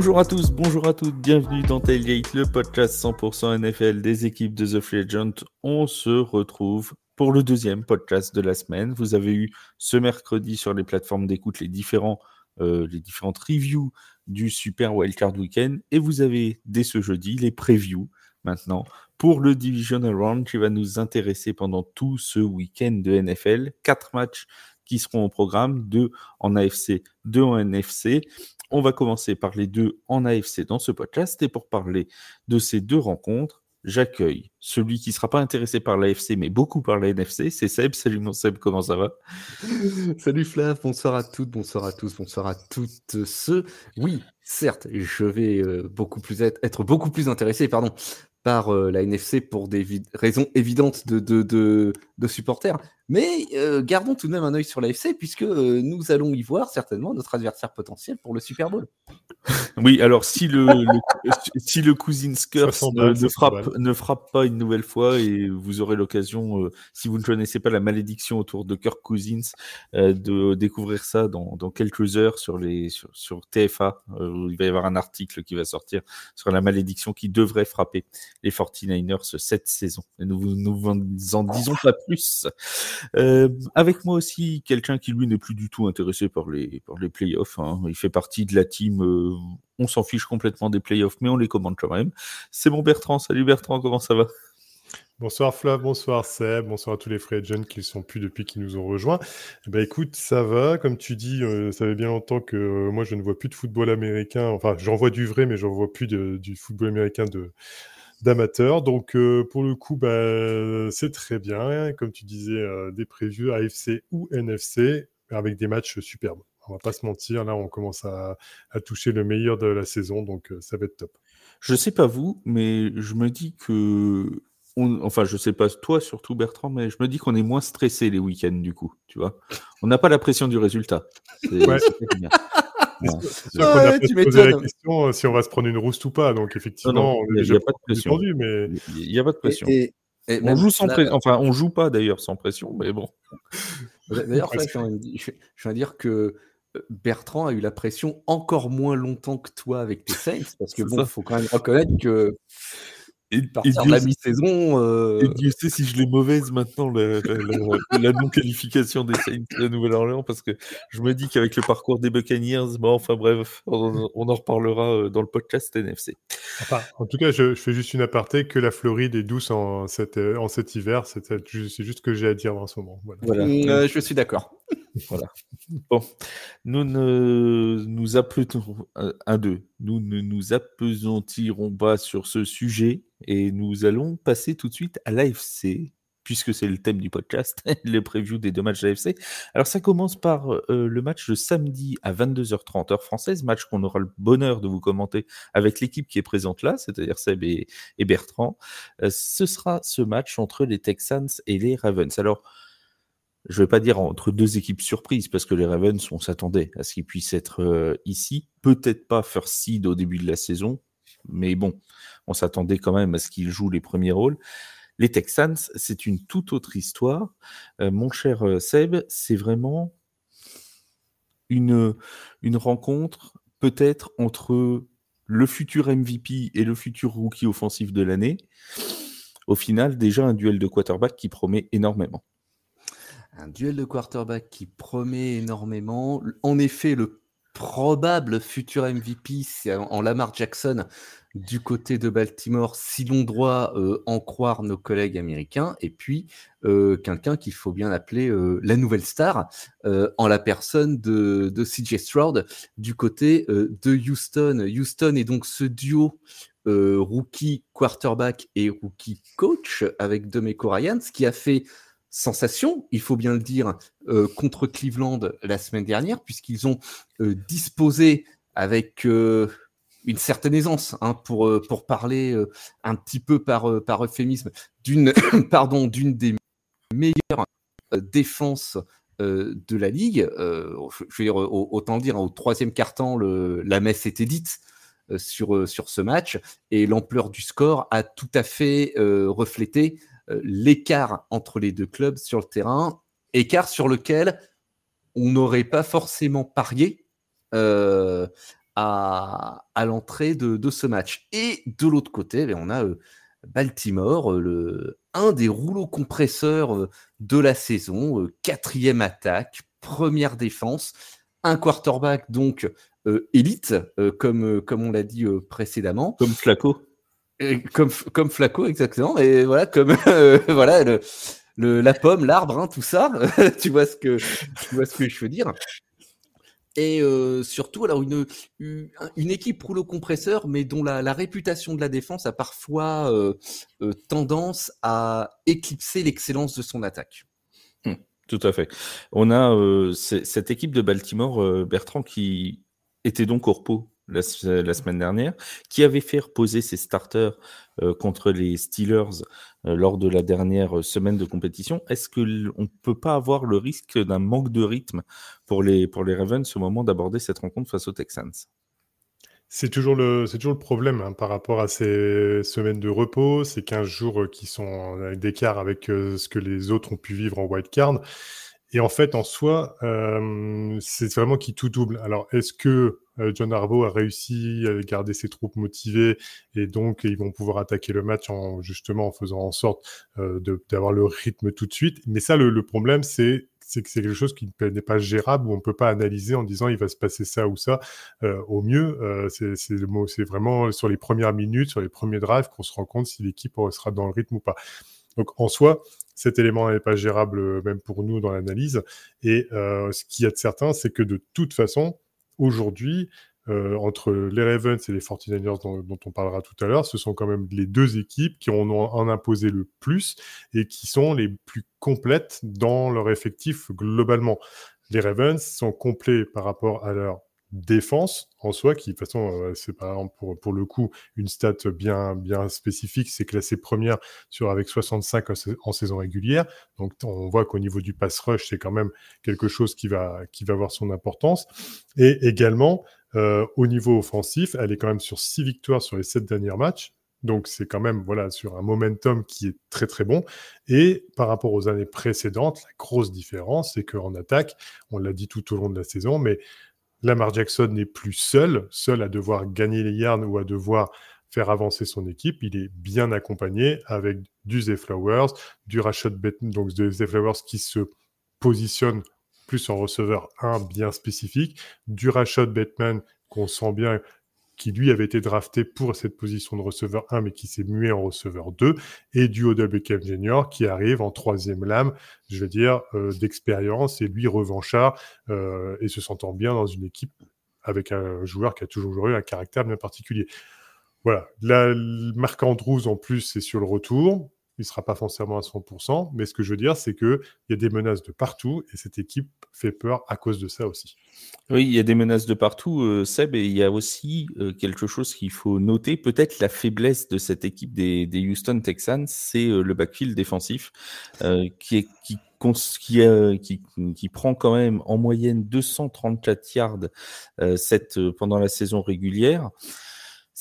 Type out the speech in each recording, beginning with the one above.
Bonjour à tous, bonjour à toutes, bienvenue dans Tailgate, le podcast 100% NFL des équipes de The Free Agent. On se retrouve pour le deuxième podcast de la semaine. Vous avez eu ce mercredi sur les plateformes d'écoute les, différents, euh, les différentes reviews du Super Wildcard Weekend et vous avez dès ce jeudi les previews maintenant pour le Divisional Round qui va nous intéresser pendant tout ce week-end de NFL. Quatre matchs qui seront au programme, deux en AFC, deux en NFC. On va commencer par les deux en AFC dans ce podcast. Et pour parler de ces deux rencontres, j'accueille celui qui ne sera pas intéressé par l'AFC, mais beaucoup par la NFC. C'est Seb. Salut mon Seb, comment ça va Salut Flav, bonsoir à toutes, bonsoir à tous, bonsoir à toutes ceux. Oui, certes, je vais euh, beaucoup plus être, beaucoup plus intéressé pardon, par euh, la NFC pour des raisons évidentes de, de supporters, mais euh, gardons tout de même un œil sur l'AFC, puisque euh, nous allons y voir certainement notre adversaire potentiel pour le Super Bowl. Oui, alors si le, si le Cousins Curse ne, frappe, ne frappe pas une nouvelle fois, et vous aurez l'occasion, euh, si vous ne connaissez pas la malédiction autour de Kirk Cousins, de découvrir ça dans, dans, quelques heures sur, les, sur, TFA. il va y avoir un article qui va sortir sur la malédiction qui devrait frapper les 49ers cette saison. Et nous, nous en disons pas plus. Euh, avec moi aussi, quelqu'un qui lui n'est plus du tout intéressé par les, par les playoffs. Hein. Il fait partie de la team, euh, on s'en fiche complètement des playoffs, mais on les commande quand même. C'est bon Bertrand. Salut Bertrand, comment ça va Bonsoir Flav, bonsoir Seb, bonsoir à tous les et jeunes qui ne sont plus depuis qu'ils nous ont rejoints. Eh ben, écoute, ça va, comme tu dis, euh, ça fait bien longtemps que moi je ne vois plus de football américain, enfin j'en vois du vrai, mais j'en vois plus de, du football américain de, d'amateurs. Donc euh, pour le coup, bah, c'est très bien. Comme tu disais, euh, des prévus AFC ou NFC avec des matchs superbes. On va pas se mentir, là on commence à, toucher le meilleur de la saison, donc euh, ça va être top. Je sais pas vous, mais je me dis que, enfin je sais pas toi surtout Bertrand, mais je me dis qu'on est moins stressé les week-ends du coup, tu vois. On n'a pas la pression du résultat. C'est bien. Ah la question euh, si on va se prendre une rousse ou pas. Donc, effectivement, il n'y a, pas de pression. Il n'y a pas de pression. on, joue sans pression. Enfin, on joue pas d'ailleurs sans pression, mais bon. D'ailleurs, je veux dire que euh, Bertrand a eu la pression encore moins longtemps que toi avec tes Saints, parce que bon, il faut quand même reconnaître que et, de partir de la mi-saison. Euh, et Dieu sait si je l'ai mauvaise maintenant, la, non-qualification des Saints de la Nouvelle-Orléans, parce que je me dis qu'avec le parcours des Buccaneers, bon, enfin bref, on, en reparlera euh, dans le podcast NFC. en tout cas, je, fais juste une aparté que la Floride est douce en cet, euh, en cet hiver. C'est juste ce que j'ai à dire en ce moment. Mm, je suis d'accord. Voilà. Bon, nous ne nous apesantirons un deux, nous ne nous pas sur ce sujet et nous allons passer tout de suite à l'AFC, puisque c'est le thème du podcast, le preview des deux matchs de Alors ça commence par euh, le match de samedi à 22h30 heure française, match qu'on aura le bonheur de vous commenter avec l'équipe qui est présente là, c'est-à-dire Seb et, Bertrand. Euh, ce sera ce match entre les Texans et les Ravens. Alors je ne vais pas dire entre deux équipes surprises, parce que les Ravens, on s'attendait à ce qu'ils puissent être euh, ici. Peut-être pas first seed au début de la saison, mais bon, on s'attendait quand même à ce qu'il joue les premiers rôles. Les Texans, c'est une toute autre histoire. Euh, mon cher euh, Seb, c'est vraiment une, une rencontre peut-être entre le futur MVP et le futur rookie offensif de l'année. Au final, déjà un duel de quarterback qui promet énormément. Un duel de quarterback qui promet énormément. En effet, le probable futur MVP en Lamar Jackson du côté de Baltimore, si l'on doit euh, en croire nos collègues américains, et puis euh, quelqu'un qu'il faut bien appeler euh, la nouvelle star, en la personne de, CJ Stroud du côté de Houston. Houston est donc ce duo rookie quarterback et rookie coach avec Domeco Ryan, ce qui a fait sensation, il faut bien le dire, euh, contre Cleveland la semaine dernière, puisqu'ils ont euh, disposé avec euh, une certaine aisance, hein, pour, pour parler un petit peu par, par euphémisme, d'une des meilleures défenses de la ligue. je, veux dire, autant dire, hein, au troisième quart-temps, la messe était dite. Sur, sur ce match et l'ampleur du score a tout à fait reflété l'écart entre les deux clubs sur le terrain, écart sur lequel on n'aurait pas forcément parié euh, à, l'entrée de, ce match. Et de l'autre côté, eh on a euh, Baltimore, euh, le, un des rouleaux compresseurs de la saison, quatrième attaque, première défense, un quarterback donc élite, comme, comme on l'a dit précédemment. Comme Flaco comme, comme Flaco, exactement. Et voilà, comme euh, voilà la pomme, l'arbre, hein, tout ça. tu, vois ce que, tu vois ce que je veux dire. Et euh, surtout, alors une, une équipe rouleau-compresseur, mais dont la, réputation de la défense a parfois euh, tendance à éclipser l'excellence de son attaque. Hum, tout à fait. On a cette équipe de Baltimore, Bertrand, qui était donc au repos la, semaine dernière, qui avait fait reposer ses starters euh, contre les Steelers euh, lors de la dernière semaine de compétition. Est-ce qu'on ne peut pas avoir le risque d'un manque de rythme pour les, pour les Ravens au moment d'aborder cette rencontre face aux Texans c'est toujours le, toujours le problème hein, par rapport à ces semaines de repos, ces 15 jours euh, qui sont d'écart avec ce que les autres ont pu vivre en wild card. Et en fait, en soi, euh, c'est vraiment qui tout double. Alors, est-ce que euh, John Harbaugh a réussi à garder ses troupes motivées et donc ils vont pouvoir attaquer le match en justement en faisant en sorte euh, d'avoir le rythme tout de suite. Mais ça, le, problème, c'est que c'est quelque chose qui n'est pas gérable où on ne peut pas analyser en disant il va se passer ça ou ça. au mieux, euh, c'est vraiment sur les premières minutes, sur les premiers drives qu'on se rend compte si l'équipe sera dans le rythme ou pas. Donc en soi, cet élément n'est pas gérable euh, même pour nous dans l'analyse. Et euh, ce qu'il y a de certain, c'est que de toute façon, aujourd'hui, euh, entre les Ravens et les 49ers dont, on parlera tout à l'heure, ce sont quand même les deux équipes qui en ont en imposé le plus et qui sont les plus complètes dans leur effectif globalement. Les Ravens sont complets par rapport à leur défense en soi, qui de toute façon, euh, c'est par exemple pour, pour le coup une stat bien, bien spécifique, c'est classé première sur avec 65 en, saison régulière. Donc on voit qu'au niveau du pass rush, c'est quand même quelque chose qui va, qui va avoir son importance. Et également, euh, au niveau offensif, elle est quand même sur 6 victoires sur les 7 derniers matchs. Donc c'est quand même voilà sur un momentum qui est très très bon. Et par rapport aux années précédentes, la grosse différence, c'est qu'en attaque, on l'a dit tout au long de la saison, mais Lamar Jackson n'est plus seul, seul à devoir gagner les yarns ou à devoir faire avancer son équipe. Il est bien accompagné avec du Zay Flowers, du Rashad Batman, donc de Zay Flowers qui se positionne plus en receveur 1 bien spécifique, du Rashad Batman qu'on sent bien qui lui avait été drafté pour cette position de receveur 1, mais qui s'est mué en receveur 2, et du Odell Beckham Jr., qui arrive en troisième lame, je veux dire, euh, d'expérience, et lui revanchard, euh, et se sentant bien dans une équipe avec un joueur qui a toujours eu un caractère bien particulier. Voilà, La Marc Andrews, en plus, c'est sur le retour il sera pas forcément à 100%, mais ce que je veux dire, c'est qu'il y a des menaces de partout et cette équipe fait peur à cause de ça aussi. Oui, il y a des menaces de partout, euh, Seb, et il y a aussi euh, quelque chose qu'il faut noter, peut-être la faiblesse de cette équipe des, Houston Texans, c'est euh, le backfield défensif qui est... Qui qui, prend quand même en moyenne 234 yards cette, pendant la saison régulière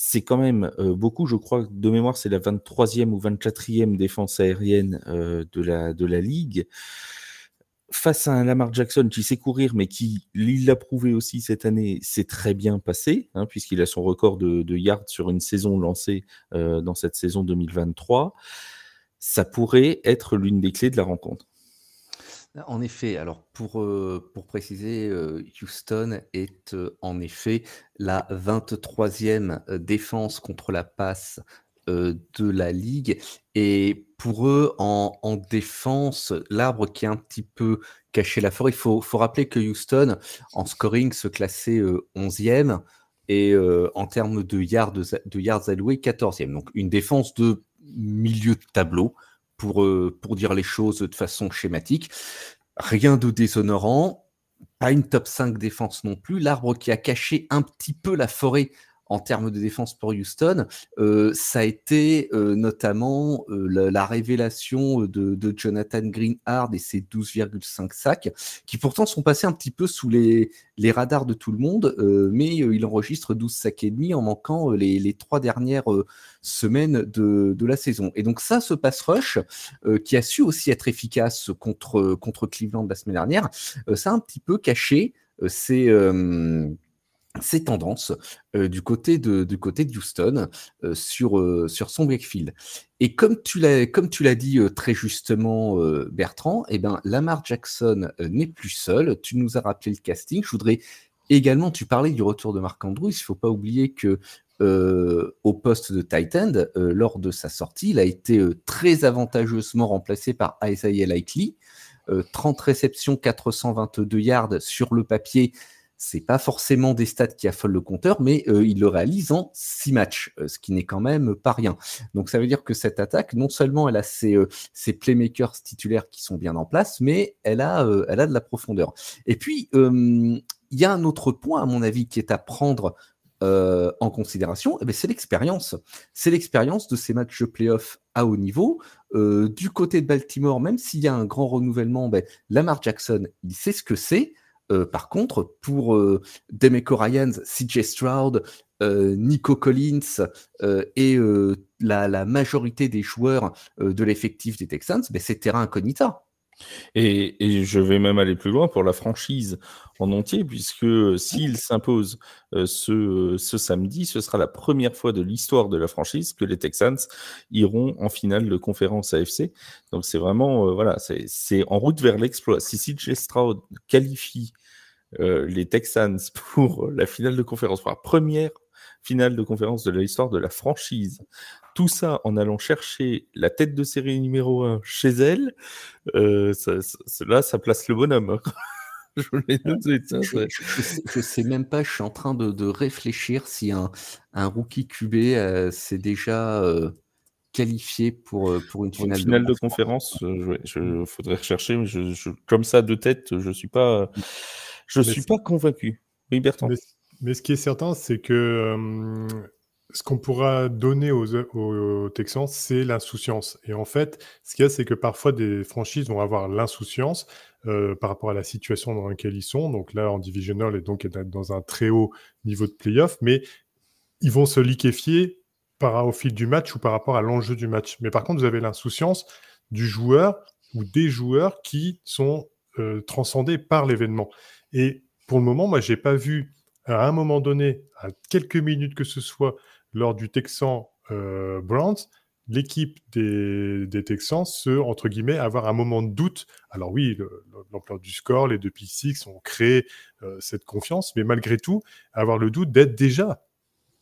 c'est quand même euh, beaucoup, je crois, de mémoire, c'est la 23e ou 24e défense aérienne euh, de, la, de la Ligue. Face à un Lamar Jackson qui sait courir, mais qui, l'a prouvé aussi cette année, c'est très bien passé, hein, puisqu'il a son record de, yards sur une saison lancée euh, dans cette saison 2023, ça pourrait être l'une des clés de la rencontre. En effet, alors pour, euh, préciser, euh, Houston est euh, en effet la 23e défense contre la passe de la ligue. Et pour eux, en, défense, l'arbre qui est un petit peu caché la forêt, il faut, faut, rappeler que Houston, en scoring, se classait 11e et en termes de yards, de yards alloués, 14e. Donc une défense de milieu de tableau euh, pour, dire les choses de façon schématique. Rien de déshonorant, pas une top 5 défense non plus. L'arbre qui a caché un petit peu la forêt en termes de défense pour Houston, euh, ça a été euh, notamment euh, la, révélation de, Jonathan Greenhard et ses 12,5 sacs, qui pourtant sont passés un petit peu sous les, radars de tout le monde, mais il enregistre 12 sacs et demi en manquant les, trois dernières semaines de, la saison. Et donc ça, ce pass rush, qui a su aussi être efficace contre, contre Cleveland la semaine dernière, ça a un petit peu caché ces ses tendances euh, du, côté de, du côté de Houston euh, sur, euh, sur son backfield. Et comme tu l'as, comme tu l'as dit très justement, Bertrand, eh ben, Lamar Jackson n'est plus seul. Tu nous as rappelé le casting. Je voudrais également, tu parlais du retour de Marc Andrews. Il ne faut pas oublier que au poste de tight end lors de sa sortie. Il a été très avantageusement remplacé par Isaiah Likely. 30 réceptions, 422 yards sur le papier, c'est pas forcément des stats qui affolent le compteur, mais euh, il le réalise en six matchs, euh, ce qui n'est quand même pas rien. Donc ça veut dire que cette attaque, non seulement elle a ses, euh, playmakers titulaires qui sont bien en place, mais elle a, elle a de la profondeur. Et puis, il y a un autre point, à mon avis, qui est à prendre en considération, eh ben, c'est l'expérience. C'est l'expérience de ces matchs de playoff à haut niveau. du côté de Baltimore, même s'il y a un grand renouvellement, ben, Lamar Jackson, il sait ce que c'est. Euh, par contre, pour euh, Demeco Ryans, CJ Stroud, euh, Nico Collins euh, et la, majorité des joueurs de l'effectif des Texans, ben, c'est terrain incognita. Et, je vais même aller plus loin pour la franchise en entier, puisque euh, s'il s'impose euh, euh, ce, samedi, ce sera la première fois de l'histoire de la franchise que les Texans iront en finale de conférence AFC. Donc c'est vraiment, voilà, c'est en route vers l'exploit. Si CJ Stroud qualifie les Texans pour la finale de conférence, pour la première finale de conférence de l'histoire de la franchise. Tout ça en allant chercher la tête de série numéro 1 chez elle, euh, ça, là, ça place le bonhomme. Hein. je, ah, ne sais même pas, je suis en train de, réfléchir si un, rookie QB euh, s'est c'est déjà euh, qualifié pour, euh, pour une finale, finale de, conférence. il mm. faudrait rechercher, mais comme ça de tête, je suis pas, mm. je suis pas convaincu. Oui, Bertrand. Mais ce qui est certain, c'est que euh, ce qu'on pourra donner aux, Texans, c'est l'insouciance. Et en fait, ce qu'il y a, c'est que parfois des franchises vont avoir l'insouciance euh, par rapport à la situation dans laquelle ils sont. Donc là, en divisional, et donc dans un très haut niveau de playoff, mais ils vont se liquéfier par, au fil du match ou par rapport à l'enjeu du match. Mais par contre, vous avez l'insouciance du joueur ou des joueurs qui sont euh, transcendés par l'événement. Et pour le moment, moi, je n'ai pas vu à un moment donné, à quelques minutes que ce soit, lors du Texan euh, Brands, l'équipe des, Texans se, entre guillemets, avoir un moment de doute. Alors oui, l'ampleur du score, les deux pick ont créé euh, cette confiance, mais malgré tout, avoir le doute d'être déjà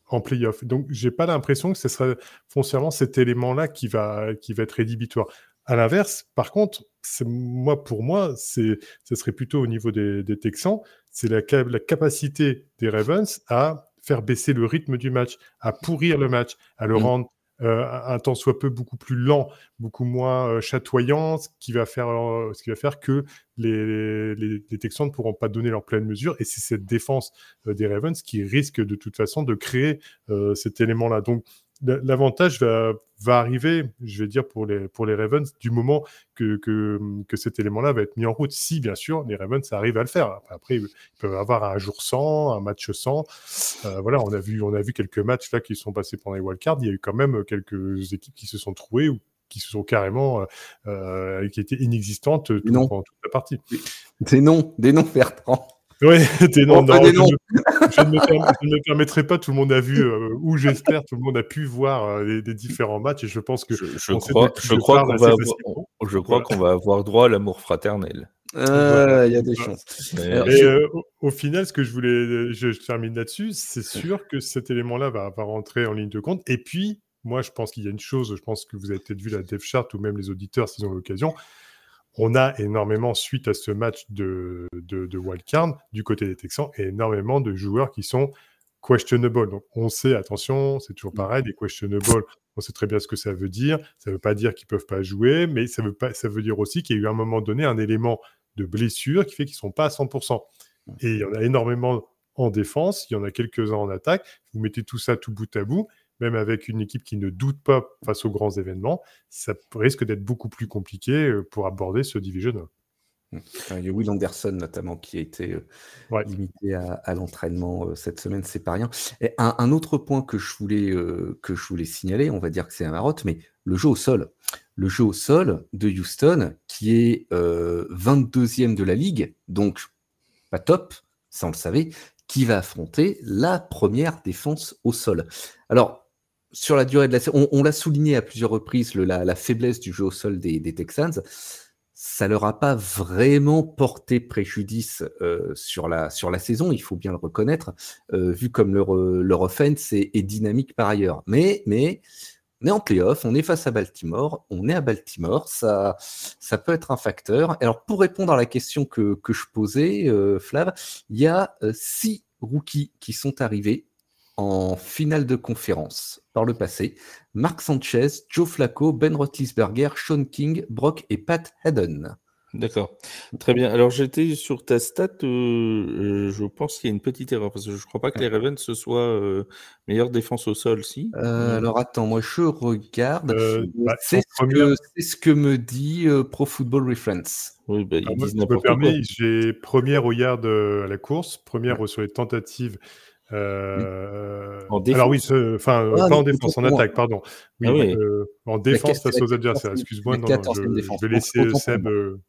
en playoff. Donc, j'ai pas l'impression que ce serait foncièrement cet élément-là qui va, qui va être rédhibitoire. À l'inverse, par contre, c'est moi pour moi, c'est ce serait plutôt au niveau des, Texans, c'est la, capacité des Ravens à faire baisser le rythme du match, à pourrir le match, à le mmh. rendre euh, un temps soit peu beaucoup plus lent, beaucoup moins euh, chatoyant, ce qui va faire, euh, ce qui va faire que les, les, Texans ne pourront pas donner leur pleine mesure. Et c'est cette défense des Ravens qui risque de toute façon de créer cet élément-là. Donc l'avantage va, arriver, je vais dire, pour les, pour les Ravens, du moment que, que, que cet élément-là va être mis en route. Si, bien sûr, les Ravens arrivent à le faire. Après, ils peuvent avoir un jour 100, un match 100. Euh, voilà, on a, vu, on a vu quelques matchs là qui sont passés pendant les wildcards. Il y a eu quand même quelques équipes qui se sont trouvées ou qui se sont carrément, euh, euh qui étaient inexistantes pendant toute la partie. Des noms, des noms, Bertrand. Oui, oh, non, je, ne me permettrai pas, tout le monde a vu, euh, ou j'espère, tout le monde a pu voir des euh, les, différents matchs, et je pense que... Je, je crois, qu'on va, avoir droit à l'amour fraternel. Euh, il y a des chances. au, final, ce que je voulais, je, termine là-dessus, c'est sûr que cet élément-là va, va rentrer en ligne de compte, et puis, moi, je pense qu'il y a une chose, je pense que vous avez peut-être vu la dev ou même les auditeurs s'ils ont l'occasion, on a énormément, suite à ce match de, de, wildcard, du côté des Texans, énormément de joueurs qui sont questionable. Donc on sait, attention, c'est toujours mm. pareil, des questionable, on sait très bien ce que ça veut dire. Ça ne veut pas dire qu'ils ne peuvent pas jouer, mais ça veut, pas, ça veut dire aussi qu'il y a eu à un moment donné un élément de blessure qui fait qu'ils ne sont pas à 100%. Mm. Et il y en a énormément en défense, il y en a quelques-uns en attaque. Vous mettez tout ça tout bout à bout, même avec une équipe qui ne doute pas face aux grands événements, ça risque d'être beaucoup plus compliqué euh, pour aborder ce Division hum. il y a Will Anderson notamment qui a été euh, limité à, l'entraînement euh, cette semaine, c'est pas rien. Et un, autre point que je voulais que je voulais signaler, on va dire que c'est un marotte, mais le jeu au sol, le jeu au sol de Houston qui est 22e de la ligue, donc pas top, ça on le savait, qui va affronter la première défense au sol. Alors sur la durée de la on, on l'a souligné à plusieurs reprises, la, faiblesse du jeu au sol des, Texans, ça leur a pas vraiment porté préjudice euh, sur, la, sur la saison, il faut bien le reconnaître, euh, vu comme leur, euh, leur offense est, est, dynamique par ailleurs. Mais, mais on est en playoff, on est face à Baltimore, on est à Baltimore, ça, ça peut être un facteur. Alors pour répondre à la question que, je posais, Flav, il y a six rookies qui sont arrivés en finale de conférence par le passé. Marc Sanchez, Joe Flacco, Ben Roethlisberger, Sean King, Brock et Pat Haddon. D'accord. Très bien. Alors j'étais sur ta stat, euh, euh, je pense qu'il y a une petite erreur, parce que je ne crois pas que les ah. Ravens ce soient euh, meilleure défense au sol, si. alors attends, moi je regarde. Bah, c'est ce, que me dit Pro Football Reference. Oui, bah, ah, je me j'ai première au à la course, première sur les tentatives euh, en défense. Alors oui, enfin, ah pas en défense, en attaque, pardon. Ah euh, en défense face aux adversaires, excuse-moi. je, vais laisser Seb. Euh,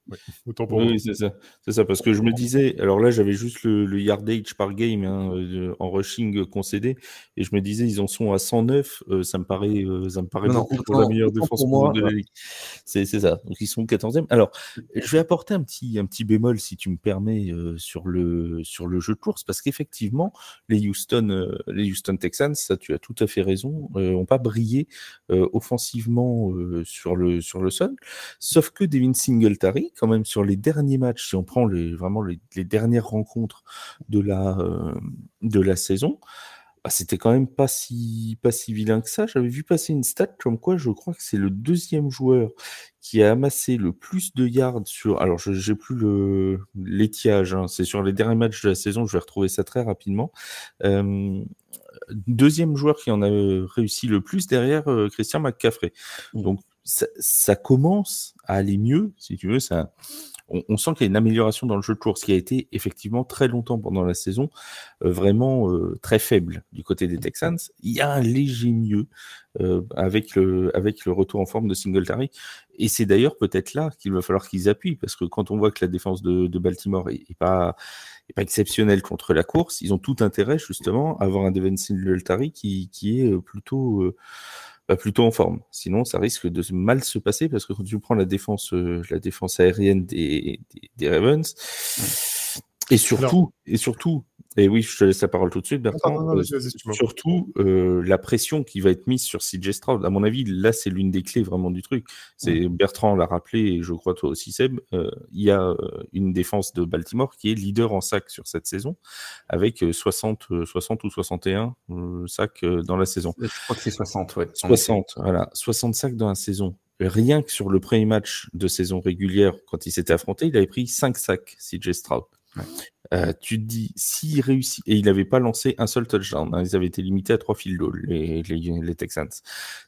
autant pour oui, c'est ça. C'est ça, parce que je me disais, alors là, j'avais juste le, yardage par game hein, en rushing concédé, et je me disais, ils en sont à 109, ça me paraît, ça me paraît pour la meilleure défense pour moi, de C'est ça, donc ils sont 14e. Alors, je vais apporter un petit, un petit bémol, si tu me permets, sur, le, sur le jeu de course, parce qu'effectivement, les Houston, euh, les Houston Texans, ça tu as tout à fait raison, n'ont euh, pas brillé euh, offensivement sur le sur le sol. Sauf que Devin Singletary, quand même sur les derniers matchs, si on prend les, vraiment les, dernières rencontres de la de la saison, ah, c'était quand même pas si, pas si vilain que ça. J'avais vu passer une stat comme quoi je crois que c'est le deuxième joueur qui a amassé le plus de yards sur. Alors, je n'ai plus le l'étiage, hein. c'est sur les derniers matchs de la saison, je vais retrouver ça très rapidement. deuxième joueur qui en a euh, réussi le plus derrière euh, Christian McCaffrey. Mmh. Donc, ça, ça, commence à aller mieux, si tu veux. Ça, on, sent qu'il y a une amélioration dans le jeu de course qui a été effectivement très longtemps pendant la saison euh, vraiment euh, très faible du côté des Texans. Il y a un léger mieux euh, avec, le, avec le retour en forme de Singletary. Et c'est d'ailleurs peut-être là qu'il va falloir qu'ils appuient parce que quand on voit que la défense de, Baltimore est, pas exceptionnelle contre la course, ils ont tout intérêt justement à avoir un Devin Singletary qui, qui est plutôt plutôt en forme. Sinon, ça risque de mal se passer parce que quand tu prends la défense, euh, la défense aérienne des, des, Ravens, et surtout, et surtout et oui, je te laisse la parole tout de suite, ah, Bertrand. Euh, surtout euh, la pression qui va être mise sur CJ Stroud. À mon avis, là, c'est l'une des clés vraiment du truc. C'est Bertrand l'a rappelé et je crois toi aussi, Seb. Euh, il y a une défense de Baltimore qui est leader en sac sur cette saison, avec 60, 60 ou 61 sacs dans la saison. Je crois que c'est 60, ouais. 60, voilà, 60 sacs dans la saison rien que sur le premier match de saison régulière, quand il s'était affronté, il avait pris 5 sacs, CJ Stroud. Euh, tu te dis, s'il réussit, et il n'avait pas lancé un seul touchdown, hein, ils avaient été limités à trois fils goals, les, les, Texans.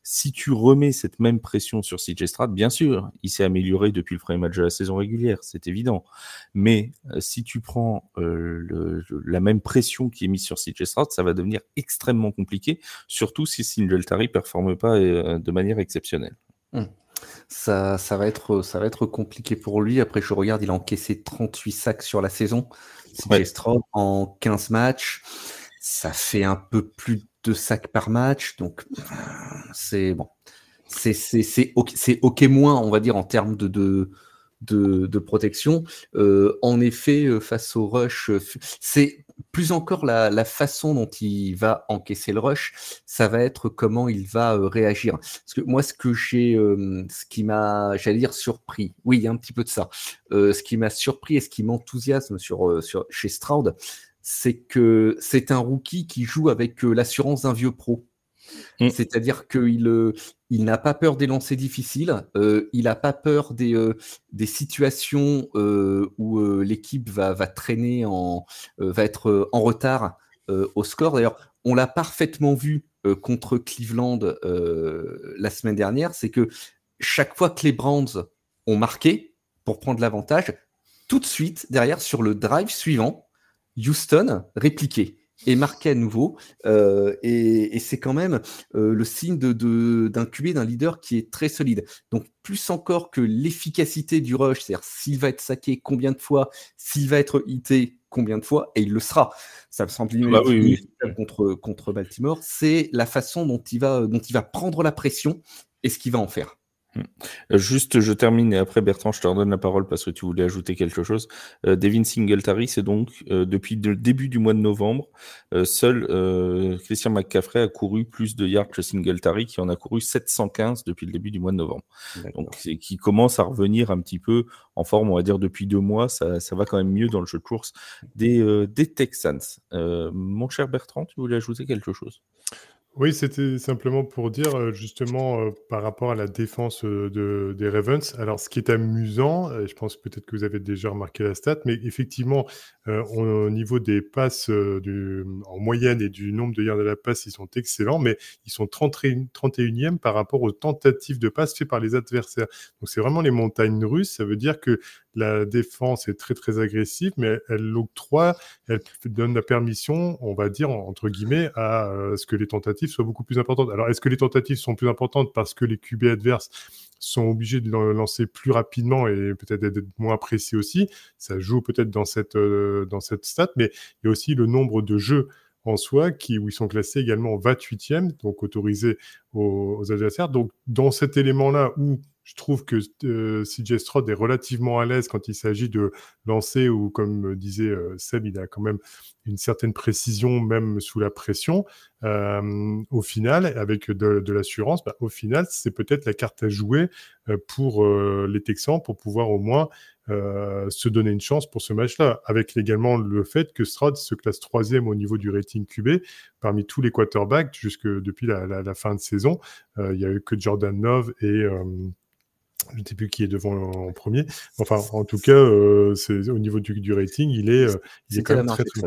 Si tu remets cette même pression sur CJ Stroud, bien sûr, il s'est amélioré depuis le premier match de la saison régulière, c'est évident. Mais euh, si tu prends euh, la même pression qui est mise sur CJ Stroud, ça va devenir extrêmement compliqué, surtout si Singletary ne performe pas de manière exceptionnelle. Mmh ça, ça, va être, ça va être compliqué pour lui. Après, je regarde, il a encaissé 38 sacs sur la saison. C'est en 15 matchs. Ça fait un peu plus de sacs par match. Donc, c'est bon. C'est c'est OK moins, on va dire, en termes de, de, de, protection. Euh, en effet, euh, face au rush, euh, c'est plus encore la, façon dont il va encaisser le rush, ça va être comment il va euh, réagir. Parce que moi, ce que j'ai, euh, ce qui m'a, j'allais dire surpris, oui, il y a un petit peu de ça. Euh, ce qui m'a surpris et ce qui m'enthousiasme sur, sur, chez Stroud, c'est que c'est un rookie qui joue avec l'assurance d'un vieux pro. Mm. C'est-à-dire qu'il euh, il n'a pas peur des lancers difficiles, euh, il n'a pas peur des, euh, situations où l'équipe va, traîner, en, va être en retard au score. D'ailleurs, on l'a parfaitement vu contre Cleveland la semaine dernière, c'est que chaque fois que les Browns ont marqué pour prendre l'avantage, tout de suite, derrière, sur le drive suivant, Houston répliquait est marqué à nouveau. Euh, et, c'est quand même euh, le signe d'un de, d'un QB, d'un leader qui est très solide. Donc, plus encore que l'efficacité du rush, c'est-à-dire s'il va être saqué combien de fois, s'il va être hité combien de fois, et il le sera. Ça me semble ah bah Contre, contre Baltimore. C'est la façon dont il, va, dont il va prendre la pression et ce qu'il va en faire. Euh, juste, je termine et après Bertrand, je te redonne la parole parce que tu voulais ajouter quelque chose. Euh, Devin Singletary, c'est donc euh, depuis le début du mois de novembre, seul Christian McCaffrey a couru plus de yards que Singletary, qui en a couru 715 depuis le début du mois de novembre. Donc, qui commence à revenir un petit peu en forme, on va dire depuis deux mois, ça, va quand même mieux dans le jeu de course des Texans. mon cher Bertrand, tu voulais ajouter quelque chose oui, c'était simplement pour dire euh, justement euh, par rapport à la défense euh, de, des Ravens. Alors, ce qui est amusant, je pense peut-être que vous avez déjà remarqué la stat, mais effectivement, au niveau des passes en moyenne et du nombre de yards de la passe, ils sont excellents, mais ils sont 31, e par rapport aux tentatives de passe faites par les adversaires. Donc, c'est vraiment les montagnes russes. Ça veut dire que la défense est très très agressive, mais elle l'octroie, elle donne la permission, on va dire entre guillemets, à euh, ce que les tentatives soient beaucoup plus importantes. Alors est-ce que les tentatives sont plus importantes parce que les QB adverses sont obligés de lancer plus rapidement et peut-être d'être moins précis aussi Ça joue peut-être dans cette euh, dans cette stat, mais il y a aussi le nombre de jeux en soi, qui, où ils sont classés également 28e, donc autorisés aux adversaires. Donc, dans cet élément-là, où je trouve que euh, CJ Stroud est relativement à l'aise quand il s'agit de lancer ou comme euh, disait Sam, euh, Seb, il a quand même une certaine précision même sous la pression. au final, avec de, l'assurance, bah, au final, c'est peut-être la carte à jouer pour les Texans pour pouvoir au moins se donner une chance pour ce match-là, avec également le fait que Stroud se classe troisième au niveau du rating QB parmi tous les quarterbacks jusque depuis la, fin de saison. Il n'y a eu que Jordan Love et je ne sais plus qui est devant en premier. Enfin, en tout cas, euh, au niveau du, rating, il est, euh, il est, quand même très, très...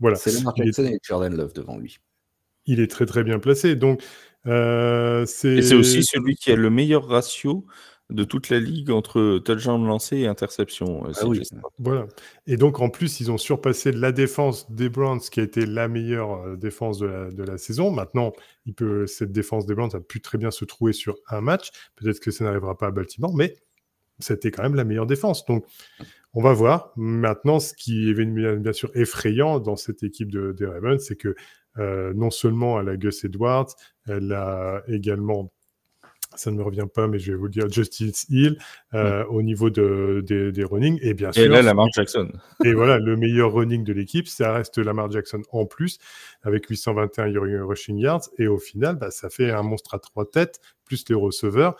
Voilà. C'est Lamar Jackson est... et Jordan Love devant lui. Il est très très bien placé. Donc, euh, c'est... Et c'est aussi celui qui a le meilleur ratio de toute la ligue entre de lancé et interception. Euh, ah voilà. Et donc en plus, ils ont surpassé la défense des Browns, qui a été la meilleure euh, défense de la, saison. Maintenant, cette défense des Browns a pu très bien se trouver sur un match. Peut-être que ça n'arrivera pas à Baltimore, mais c'était quand même la meilleure défense. Donc on va voir. Maintenant, ce qui est bien sûr effrayant dans cette équipe de, des Ravens, c'est que euh, non seulement elle a Gus Edwards, elle a également ça ne me revient pas, mais je vais vous dire, Justice Hill euh, au niveau de, des, running. Et bien sûr. Et là, Lamar Jackson. Et voilà, le meilleur running de l'équipe, ça reste Lamar Jackson en plus, avec 821 rushing yards. Et au final, bah, ça fait un monstre à trois têtes, plus les receveurs.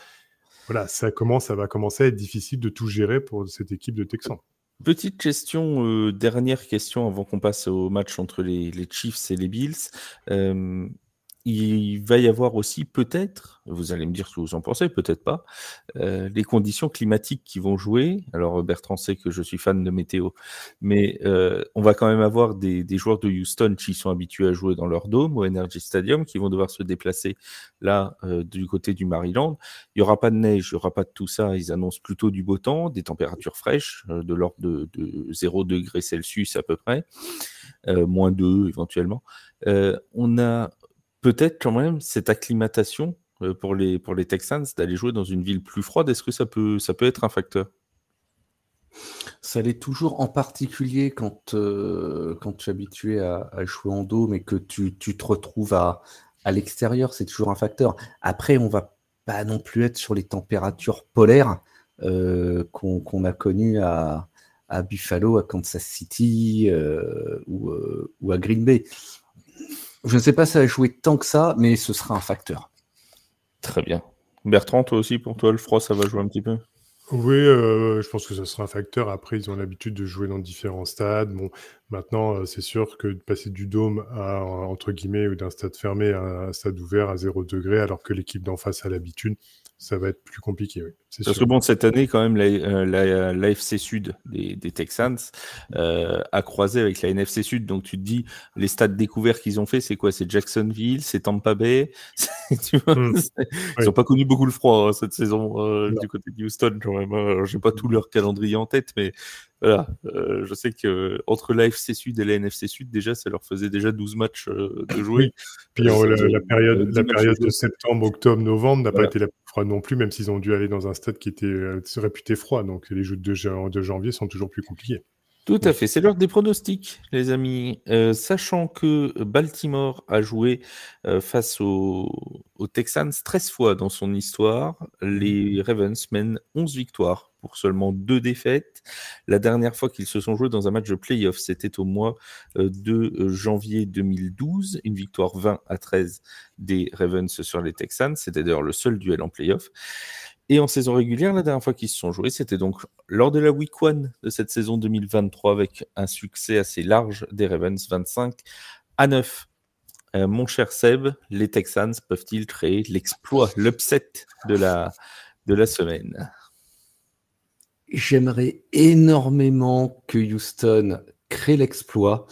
Voilà, ça commence, ça va commencer à être difficile de tout gérer pour cette équipe de Texans. Petite question, euh, dernière question avant qu'on passe au match entre les, Chiefs et les Bills. Euh, il va y avoir aussi peut-être, vous allez me dire ce que vous en pensez, peut-être pas, euh, les conditions climatiques qui vont jouer. Alors Bertrand sait que je suis fan de météo, mais euh, on va quand même avoir des, joueurs de Houston qui sont habitués à jouer dans leur dôme au Energy Stadium, qui vont devoir se déplacer là euh, du côté du Maryland. Il n'y aura pas de neige, il n'y aura pas de tout ça. Ils annoncent plutôt du beau temps, des températures fraîches de l'ordre de, de 0 degré Celsius à peu près, moins 2 éventuellement. on a peut-être quand même cette acclimatation euh, pour les, pour les Texans d'aller jouer dans une ville plus froide, est-ce que ça peut, ça peut être un facteur ça l'est toujours en particulier quand, euh, quand tu es habitué à, jouer en dos, mais que tu, te retrouves à, à l'extérieur, c'est toujours un facteur. Après, on va pas non plus être sur les températures polaires euh, qu'on a connues à, Buffalo, à Kansas City ou, ou à Green Bay. Je ne sais pas si ça va jouer tant que ça, mais ce sera un facteur. Très bien. Bertrand, toi aussi, pour toi, le froid, ça va jouer un petit peu oui, euh, je pense que ce sera un facteur. Après, ils ont l'habitude de jouer dans différents stades. Bon, Maintenant, euh, c'est sûr que de passer du dôme à, entre guillemets, ou d'un stade fermé à un stade ouvert à 0 degré, alors que l'équipe d'en face a l'habitude, ça va être plus compliqué. Oui. Parce que bon, cette année, quand même, l'AFC euh, euh, Sud des, Texans a croisé avec la NFC Sud. Donc tu te dis, les stades découverts qu'ils ont fait, c'est quoi C'est Jacksonville, c'est Tampa Bay. Hmm. Ils n'ont pas connu beaucoup le froid hein, cette saison du côté de Houston, quand même. Hein. j'ai pas tout leur calendrier en tête, mais voilà, euh, je sais que euh, entre la Sud et la NFC Sud, déjà, ça leur faisait déjà 12 matchs euh, de jouer. Puis la, période, de septembre, octobre, novembre n'a pas été la plus froide non plus, même s'ils ont dû aller dans un stade qui était réputé froid. Donc les joutes de, de janvier sont toujours plus compliquées. Tout à fait, c'est l'heure des pronostics, les amis. Euh, sachant que Baltimore a joué euh, face aux, Texans 13 fois dans son histoire, mm-hmm. les Ravens mènent 11 victoires pour seulement deux défaites. La dernière fois qu'ils se sont joués dans un match de playoff, c'était au mois euh, de janvier 2012, une victoire 20 à 13 des Ravens sur les Texans, c'était d'ailleurs le seul duel en playoff. Et en saison régulière, la dernière fois qu'ils se sont joués, c'était donc lors de la Week one de cette saison 2023 avec un succès assez large des Ravens 25 à 9. Euh, mon cher Seb, les Texans peuvent-ils créer l'exploit, l'upset de la, de la semaine J'aimerais énormément que Houston crée l'exploit,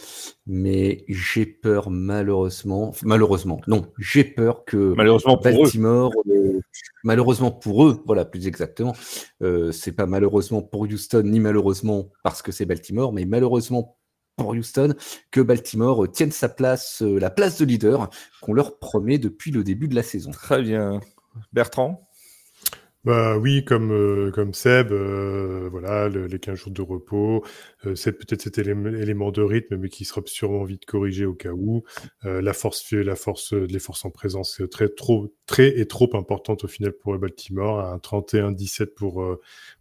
mais j'ai peur malheureusement, malheureusement, non, j'ai peur que malheureusement Baltimore, euh, malheureusement pour eux, voilà plus exactement, euh, c'est pas malheureusement pour Houston ni malheureusement parce que c'est Baltimore, mais malheureusement pour Houston que Baltimore tienne sa place, euh, la place de leader qu'on leur promet depuis le début de la saison. Très bien, Bertrand. Bah oui, comme, euh, comme Seb, euh, voilà, les 15 jours de repos, c'est euh, peut-être cet élément de rythme, mais qui sera sûrement vite corrigé au cas où. la force, la force, les forces en présence, c'est très, trop, très et trop importante au final pour Baltimore, un 31-17 pour,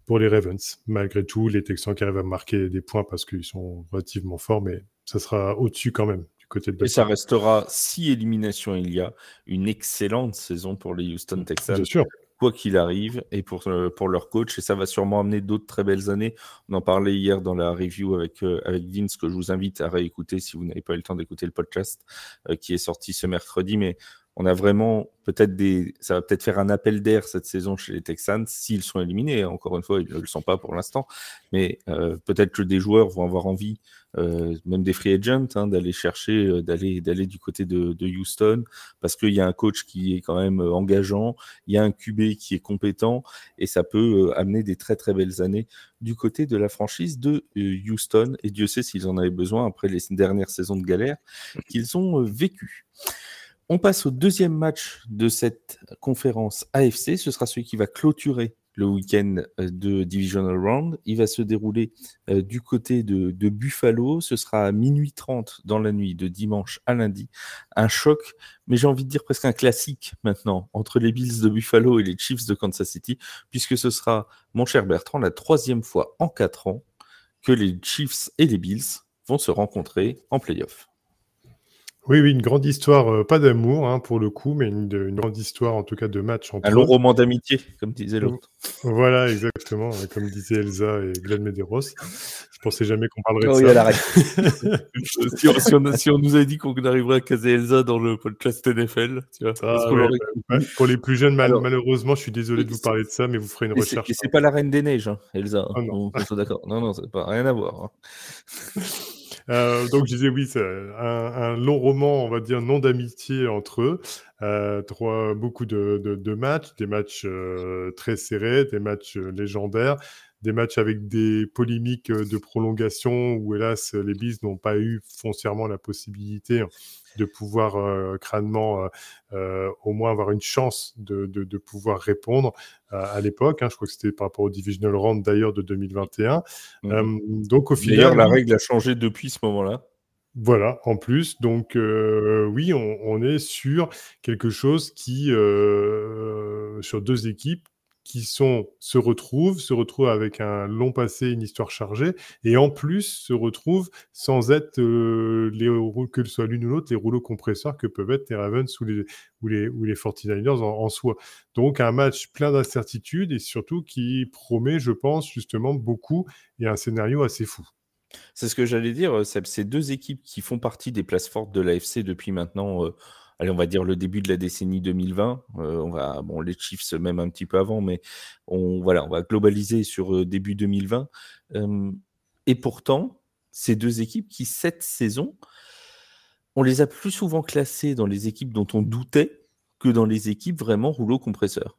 pour les Ravens. Malgré tout, les Texans qui arrivent à marquer des points parce qu'ils sont relativement forts, mais ça sera au-dessus quand même du côté de Et ça restera, si élimination il y a, une excellente saison pour les Houston Texans. Bien sûr, quoi qu'il arrive, et pour, euh, pour leur coach. Et ça va sûrement amener d'autres très belles années. On en parlait hier dans la review avec, euh, avec Vince, que je vous invite à réécouter si vous n'avez pas eu le temps d'écouter le podcast euh, qui est sorti ce mercredi. Mais on a vraiment peut-être des. Ça va peut-être faire un appel d'air cette saison chez les Texans s'ils sont éliminés. Encore une fois, ils ne le sont pas pour l'instant. Mais euh, peut-être que des joueurs vont avoir envie, euh, même des free agents, hein, d'aller chercher, euh, d'aller, d'aller du côté de, de Houston parce qu'il y a un coach qui est quand même engageant, il y a un QB qui est compétent et ça peut amener des très très belles années du côté de la franchise de Houston. Et Dieu sait s'ils en avaient besoin après les dernières saisons de galère qu'ils ont vécues. On passe au deuxième match de cette conférence AFC. Ce sera celui qui va clôturer le week-end euh, de Divisional Round. Il va se dérouler euh, du côté de, de, Buffalo. Ce sera à minuit 30 dans la nuit de dimanche à lundi. Un choc, mais j'ai envie de dire presque un classique maintenant, entre les Bills de Buffalo et les Chiefs de Kansas City, puisque ce sera, mon cher Bertrand, la troisième fois en quatre ans que les Chiefs et les Bills vont se rencontrer en playoff. Oui, oui, une grande histoire, euh, pas d'amour hein, pour le coup, mais une, grande histoire en tout cas de match. Entre Un long roman d'amitié, comme disait l'autre. Voilà, exactement, hein, comme disaient Elsa et Glenn Medeiros. Je pensais jamais qu'on parlerait oh de ça. si, on, si, on, nous a dit qu'on arriverait à caser Elsa dans le podcast NFL, tu vois, ah bah, bah, pour les plus jeunes, malheureusement, je suis désolé de vous parler de ça, mais vous ferez une recherche. Et c'est pas la Reine des Neiges, hein, Elsa. Ah non. d'accord. Non, non, ça n'a rien à voir. Euh, donc je disais oui, c'est un, long roman, on va dire, non d'amitié entre eux. Euh, trois, beaucoup de, matchs, des matchs euh, très serrés, des matchs légendaires, des matchs avec des polémiques de prolongation où hélas les Bises n'ont pas eu foncièrement la possibilité de pouvoir euh, crânement euh, euh, au moins avoir une chance de, pouvoir répondre à l'époque. Hein. je crois que c'était par rapport au Divisional Round d'ailleurs de 2021. Mhm. donc au final. la règle a changé depuis ce moment-là. Voilà, en plus, donc oui, on, est sur quelque chose qui, sur deux équipes qui sont, se retrouvent, se retrouvent avec un long passé, une histoire chargée, et en plus se retrouvent sans être, euh, que ce soit l'une ou l'autre, les rouleaux compresseurs que peuvent être les Ravens ou les, ou les, ou les 49 en, soi. Donc un match plein d'incertitudes et surtout qui promet, je pense, justement beaucoup et un scénario assez fou. C'est ce que j'allais dire, euh, Seb. Ces deux équipes qui font partie des places fortes de l'AFC depuis maintenant... Euh, allez, on va dire le début de la décennie 2020. Euh, on va, bon, les chiffres même un petit peu avant, mais on, voilà, on va globaliser sur euh, début 2020. et pourtant, ces deux équipes qui, cette saison, on les a plus souvent classées dans les équipes dont on doutait que dans les équipes vraiment rouleau compresseur.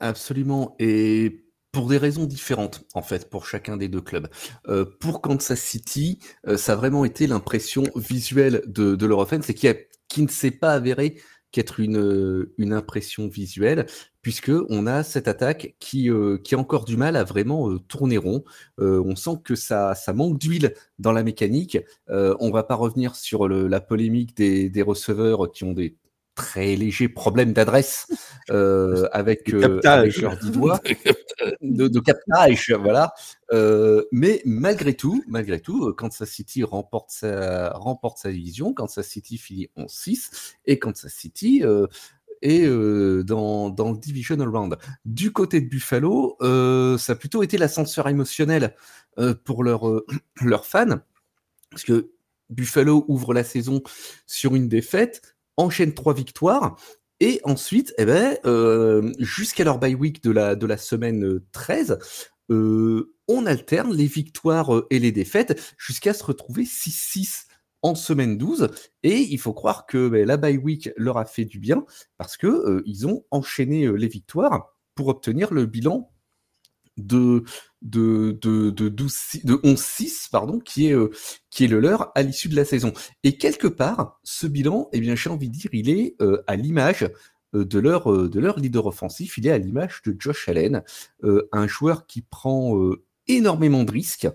Absolument. Et pour des raisons différentes, en fait, pour chacun des deux clubs. Euh, pour Kansas City, euh, ça a vraiment été l'impression visuelle de, de leur et qui, qui ne s'est pas avéré qu'être une, une impression visuelle, puisque on a cette attaque qui, euh, qui a encore du mal à vraiment tourner rond. on sent que ça, ça manque d'huile dans la mécanique. on va pas revenir sur la polémique des, des, receveurs qui ont des très légers problèmes d'adresse avec, avec, leur dix de, de, captage, voilà. Euh, mais malgré tout, malgré tout, euh, Kansas City remporte sa, remporte sa division. Kansas City finit en 6 et Kansas City euh, est dans, dans, le divisional round. Du côté de Buffalo, ça a plutôt été l'ascenseur émotionnel pour leur, leurs fans, parce que Buffalo ouvre la saison sur une défaite, enchaîne trois victoires, et ensuite, eh ben, euh, jusqu'à leur bye week de la, de la semaine 13, euh, euh, on alterne les victoires et les défaites jusqu'à se retrouver 6-6 en semaine 12. Et il faut croire que ben, la bye week leur a fait du bien parce qu'ils ont enchaîné les victoires pour obtenir le bilan de de de de 12 11 6 pardon qui est euh, qui est le leur à l'issue de la saison et quelque part ce bilan eh bien j'ai envie de dire il est euh, à l'image euh, de leur de leur leader offensif il est à l'image de Josh Allen un joueur qui prend énormément de risques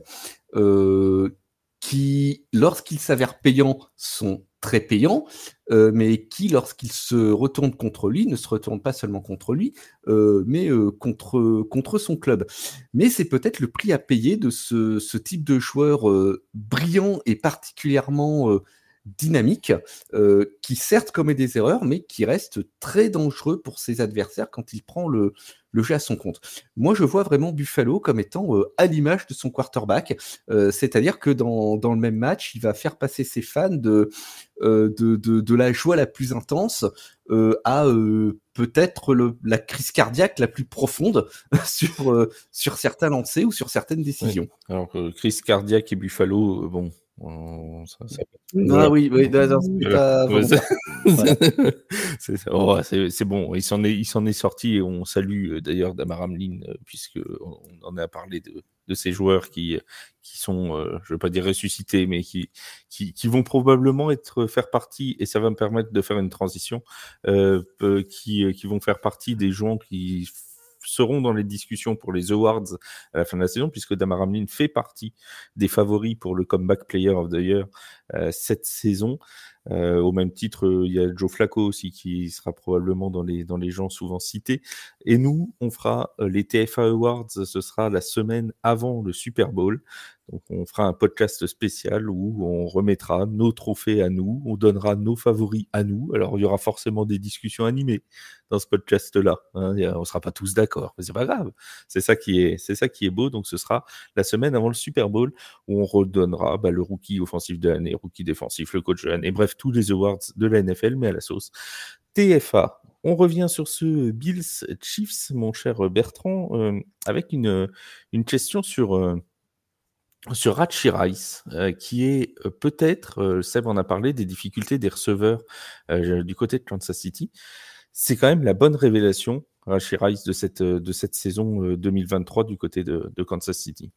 qui lorsqu'il s'avère payant sont très payant, euh, mais qui, lorsqu'il se retourne contre lui, ne se retourne pas seulement contre lui, euh, mais euh, contre, contre son club. Mais c'est peut-être le prix à payer de ce, ce type de joueur brillant et particulièrement dynamique, euh, qui certes commet des erreurs, mais qui reste très dangereux pour ses adversaires quand il prend le, le jeu à son compte. Moi, je vois vraiment Buffalo comme étant euh, à l'image de son quarterback, euh, c'est-à-dire que dans, le même match, il va faire passer ses fans de, de, la joie la plus intense à peut-être la crise cardiaque la plus profonde sur, sur certains lancers ou sur certaines décisions. Alors, crise cardiaque et Buffalo, bon ah oui, c'est bon, il s'en est, est sorti et on salue euh, d'ailleurs Damar Hamlin, euh, puisque on, en a parlé de, ces joueurs qui, euh, qui sont, je ne veux pas dire ressuscités, mais qui, qui, vont probablement être faire partie, et ça va me permettre de faire une transition, qui, qui vont faire partie des gens qui seront dans les discussions pour les awards à la fin de la saison, puisque Damar Hamlin fait partie des favoris pour le comeback player of the year euh, cette saison. Euh, au même titre, euh, il y a Joe Flacco aussi qui sera probablement dans les, dans les gens souvent cités. Et nous, on fera euh, les TFA Awards, ce sera la semaine avant le Super Bowl. Donc on fera un podcast spécial où on remettra nos trophées à nous, on donnera nos favoris à nous. Alors il y aura forcément des discussions animées dans ce podcast-là. Hein, on ne sera pas tous d'accord, mais c'est pas grave. C'est ça qui est, c'est ça qui est beau. Donc ce sera la semaine avant le Super Bowl où on redonnera bah, le rookie offensif de l'année, rookie défensif, le coach de l'année, bref tous les awards de la NFL, mais à la sauce. TFA. On revient sur ce Bills Chiefs, mon cher Bertrand, euh, avec une, une, question sur, euh, sur Rachi Rice, euh, qui est peut-être, Seb en a parlé, des difficultés des receveurs du côté de Kansas City. C'est quand même la bonne révélation, Rachi Rice, de cette, de cette saison 2023 du côté de Kansas City.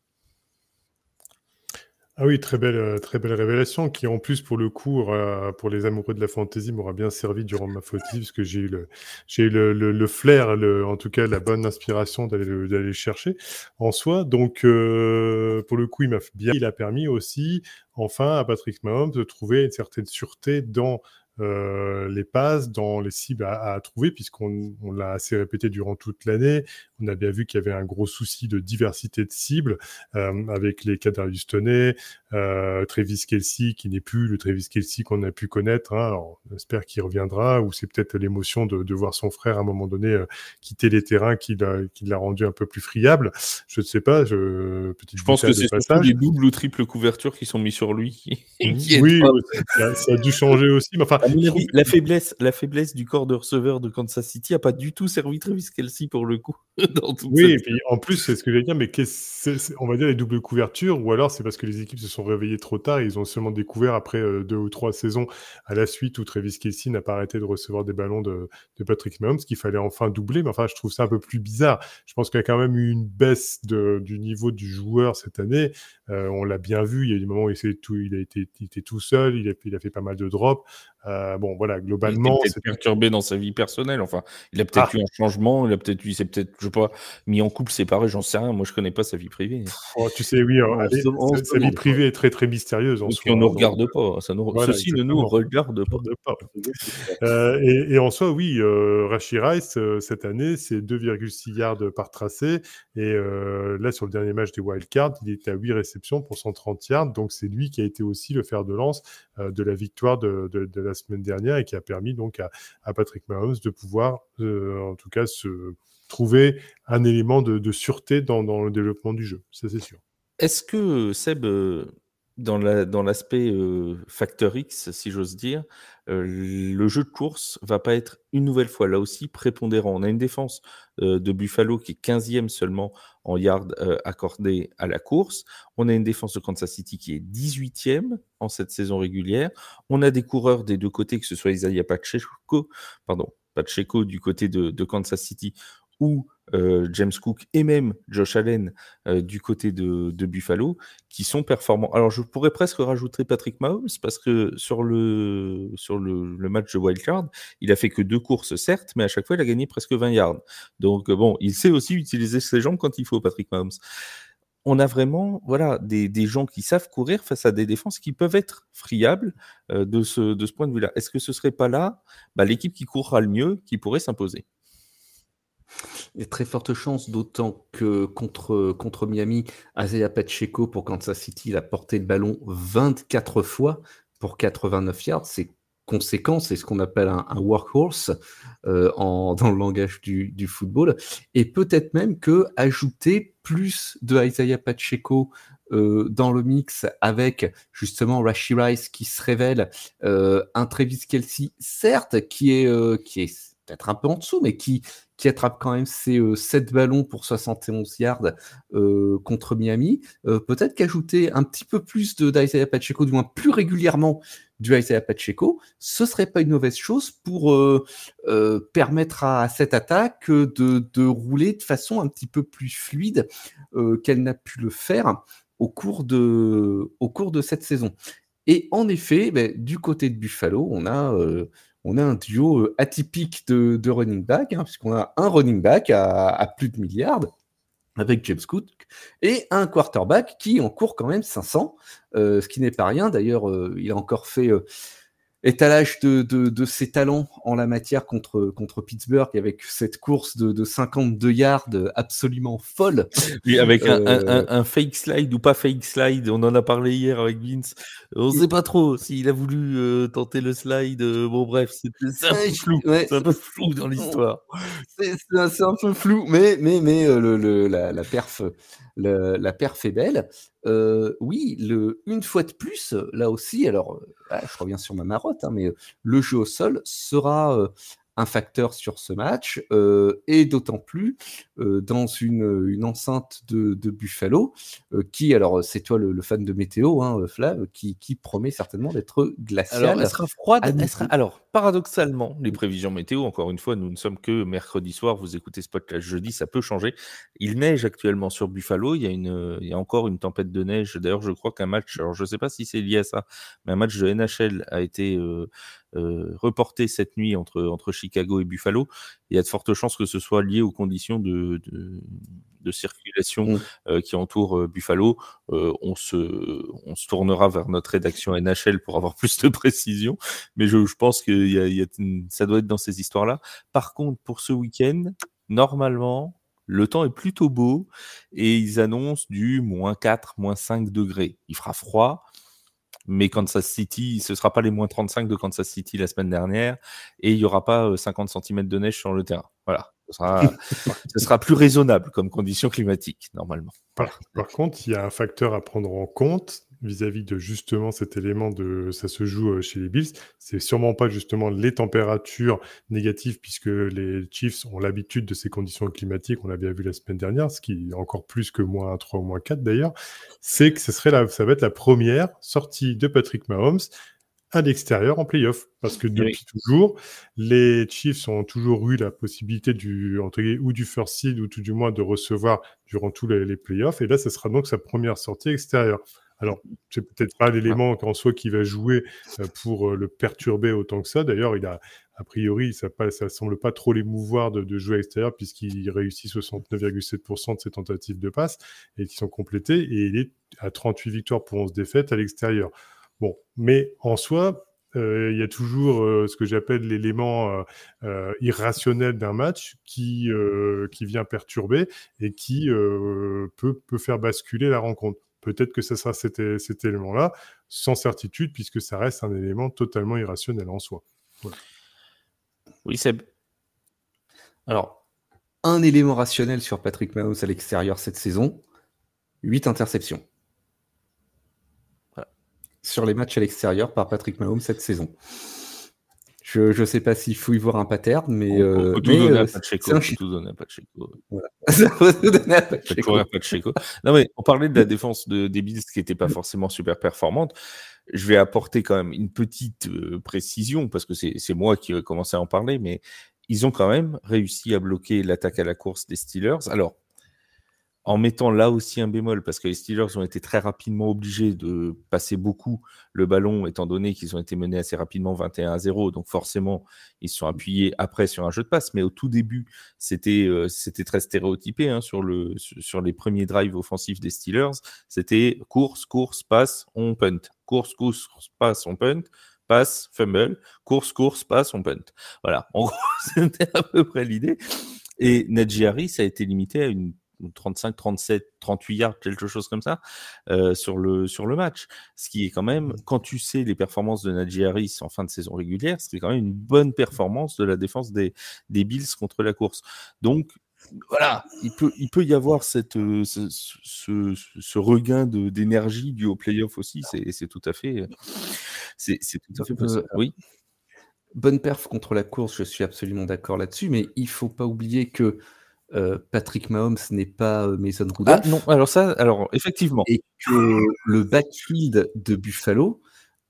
Ah oui, très belle, euh, très belle révélation qui en plus pour le coup pour les amoureux de la fantaisie m'aura bien servi durant ma fautive parce que j'ai eu le j'ai le, le, flair, le, en tout cas la bonne inspiration d'aller d'aller chercher en soi. Donc euh, pour le coup il m'a bien, il a permis aussi enfin à Patrick Mahomes de trouver une certaine sûreté dans euh, les passes, dans les cibles à, trouver, puisqu'on l'a assez répété durant toute l'année. On a bien vu qu'il y avait un gros souci de diversité de cibles euh, avec les Kadarius du euh, Travis Kelsey, qui n'est plus le Travis Kelsey qu'on a pu connaître. Hein. on espère qu'il reviendra, ou c'est peut-être l'émotion de, voir son frère à un moment donné euh, quitter les terrains qui l'a rendu un peu plus friable. Je ne sais pas. Je, je pense que c'est surtout les doubles ou triples couvertures qui sont mises sur lui. Mmh. oui, ça, a dû changer aussi. enfin, la faiblesse, la faiblesse du corps de receveur de Kansas City n'a pas du tout servi Travis Kelsey pour le coup. oui, et puis en plus, c'est ce que j'allais dire, mais on va dire les doubles couvertures, ou alors c'est parce que les équipes se sont réveillées trop tard et ils ont seulement découvert après euh, deux ou trois saisons à la suite où Travis Kelsey n'a pas arrêté de recevoir des ballons de, Patrick Mahomes qu'il fallait enfin doubler. Mais enfin, je trouve ça un peu plus bizarre. Je pense qu'il y a quand même eu une baisse du niveau du joueur cette année. Euh, on l'a bien vu, il y a eu des moments où il, a été, était tout seul, il a fait pas mal de drops. Euh, bon, voilà, globalement. Il perturbé dans sa vie personnelle. Enfin, il a ah. peut-être eu un changement. Il a peut-être, c'est peut-être, je sais pas, mis en couple, séparé. J'en sais rien. Moi, je connais pas sa vie privée. Oh, tu sais, oui, euh, sa vie privée est très très mystérieuse. soi, on ne hein, regarde euh, pas. Ça nous... Ceci ne nous regarde pas. et, en soi, oui, euh, Rashi Rice cette année, c'est 2,6 yards par tracé. Et là, sur le dernier match des Wildcards, il était à 8 réceptions pour 130 yards. Donc, c'est lui qui a été aussi le fer de lance de la victoire de, de, de la semaine dernière et qui a permis donc à, Patrick Mahomes de pouvoir, euh, en tout cas, se trouver un élément de, sûreté dans, dans le développement du jeu. Ça, c'est sûr. Est-ce que Seb, euh, dans, l'aspect facteur X, si j'ose dire, le jeu de course va pas être une nouvelle fois là aussi prépondérant. On a une défense de Buffalo qui est 15e seulement en yards accordé à la course. On a une défense de Kansas City qui est 18e en cette saison régulière. On a des coureurs des deux côtés, que ce soit Isaiah Pacheco, pardon, Pacheco du côté de, de Kansas City ou euh, James Cook et même Josh Allen euh, du côté de, Buffalo qui sont performants. Alors je pourrais presque rajouter Patrick Mahomes parce que sur le, sur le, match de wildcard, il a fait que deux courses certes, mais à chaque fois il a gagné presque 20 yards. Donc bon, il sait aussi utiliser ses jambes quand il faut, Patrick Mahomes. On a vraiment voilà, des, gens qui savent courir face à des défenses qui peuvent être friables euh, de, ce, de ce point de vue-là. Est-ce que ce serait pas là bah, l'équipe qui courra le mieux qui pourrait s'imposer il y très forte chance, d'autant que contre, contre Miami, Isaiah Pacheco pour Kansas City, il a porté le ballon 24 fois pour 89 yards. C'est conséquent, c'est ce qu'on appelle un, workhorse euh, en, dans le langage du, football. Et peut-être même que ajouter plus de Isaiah Pacheco euh, dans le mix avec justement Rashi Rice qui se révèle, euh, un Travis Kelsey, certes, qui est, qui est peut-être un peu en dessous, mais qui, qui attrape quand même ses 7 euh, ballons pour 71 yards euh, contre Miami. Euh, peut-être qu'ajouter un petit peu plus de Pacheco, du moins plus régulièrement du Pacheco, ce serait pas une mauvaise chose pour permettre à, cette attaque de, rouler de façon un petit peu plus fluide qu'elle n'a pu le faire au cours de, au cours de cette saison. Et en effet, ben, du côté de Buffalo, on a, on a un duo euh, atypique de, running back, hein, puisqu'on a un running back à, plus de milliards avec James Cook et un quarterback qui en court quand même 500, euh, ce qui n'est pas rien. D'ailleurs, euh, il a encore fait étalage de, de, ses talents en la matière contre, contre Pittsburgh avec cette course de, 52 yards absolument folle. avec euh, un, fake slide ou pas fake slide, on en a parlé hier avec Vince. On ne sait pas trop s'il a voulu euh, tenter le slide. Euh, bon, bref, c'est un, peu flou. dans l'histoire. C'est un, peu flou, mais, mais, mais la, perf, la perf est belle. Euh, oui, le, une fois de plus, là aussi, alors, euh, je reviens sur ma marotte, hein, mais euh, le jeu au sol sera un facteur sur ce match, euh, et d'autant plus euh, dans une, une, enceinte de, de Buffalo, euh, qui, alors euh, c'est toi le, fan de météo, hein, euh, Flav, qui, qui, promet certainement d'être glacial. Alors, elle sera froide. Alors, paradoxalement, les prévisions météo, encore une fois, nous ne sommes que mercredi soir, vous écoutez ce podcast jeudi, ça peut changer. Il neige actuellement sur Buffalo, il y a, une, il y a encore une tempête de neige. D'ailleurs, je crois qu'un match, alors je ne sais pas si c'est lié à ça, mais un match de NHL a été euh, reporté cette nuit entre, entre Chicago et Buffalo. Il y a de fortes chances que ce soit lié aux conditions de, de, circulation mm. euh, qui entourent euh, Buffalo. on, se, on se tournera vers notre rédaction NHL pour avoir plus de précision, mais je, je pense que y a, y a, ça doit être dans ces histoires-là. Par contre, pour ce week-end, normalement, le temps est plutôt beau et ils annoncent du moins 4, moins 5 degrés. Il fera froid, mais Kansas City, ce ne sera pas les moins 35 de Kansas City la semaine dernière, et il n'y aura pas 50 euh, cm de neige sur le terrain. Voilà, ce sera, plus raisonnable comme condition climatique, normalement. par contre, il y a un facteur à prendre en compte, vis-à-vis de justement cet élément de ça se joue euh, chez les Bills, c'est sûrement pas justement les températures négatives puisque les Chiefs ont l'habitude de ces conditions climatiques, on l'a bien vu la semaine dernière, ce qui est encore plus que moins 3 ou moins 4 d'ailleurs, c'est que ce serait ça va être la première sortie de Patrick Mahomes à l'extérieur en playoff. Parce que eh depuis toujours, les Chiefs ont toujours eu la possibilité du, ou du first seed ou tout du moins de recevoir durant tous les, les playoffs. Et là, ce sera donc sa première sortie extérieure. Alors, c'est peut-être pas l'élément ah. en soi qui va jouer euh, pour euh, le perturber autant que ça. D'ailleurs, il a, a priori, ça ne semble pas trop l'émouvoir de, jouer à l'extérieur puisqu'il réussit 69,7% de ses tentatives de passe et qui sont complétées. Et il est à 38 victoires pour 11 défaites à l'extérieur. Bon, mais en soi, euh, il y a toujours ce que j'appelle l'élément irrationnel d'un match qui, qui vient perturber et qui peut, peut faire basculer la rencontre. Peut-être que ce sera cet, élément-là, sans certitude, puisque ça reste un élément totalement irrationnel en soi. Oui, Seb. Alors, un élément rationnel sur Patrick Mahomes à l'extérieur cette saison, 8 interceptions. Sur les matchs à l'extérieur par Patrick Mahomes cette saison. Je ne sais pas s'il faut y voir un pattern, mais. On, peut tout donner à Pacheco. On peut tout donner à Pacheco. tout donner à Pacheco. Non, mais on parlait de la défense de, des Bills qui n'était pas mm. forcément super performante. Je vais apporter quand même une petite euh, précision parce que c'est moi qui ai commencé à en parler, mais ils ont quand même réussi à bloquer l'attaque à la course des Steelers. Alors, en mettant là aussi un bémol, parce que les Steelers ont été très rapidement obligés de passer beaucoup le ballon, étant donné qu'ils ont été menés assez rapidement 21 à 0. Donc forcément, ils se sont appuyés après sur un jeu de passe. Mais au tout début, c'était euh, très stéréotypé hein, sur, le, sur les premiers drives offensifs des Steelers. C'était course, course, passe, on punt. Course, course, passe, on punt passe, fumble, course, course, passe, on punt. Voilà, en gros, c'était à peu près l'idée. Et Najee Harris a été limité à une 35, 37, 38 yards, quelque chose comme ça, euh, sur, le, sur le match. Ce qui est quand même, mmh. quand tu sais les performances de Nadji Harris en fin de saison régulière, c'est quand même une bonne performance de la défense des, Bills contre la course. Donc, voilà, il peut, il peut y avoir cette, euh, ce, regain d'énergie dû au playoff aussi, c'est tout à fait, c'est tout à fait euh, possible. Oui. Bonne perf contre la course, je suis absolument d'accord là-dessus, mais il faut pas oublier que euh, Patrick Mahomes n'est pas euh, Mason ah, Rudolph. non, alors ça, alors effectivement. Et que le backfield de Buffalo,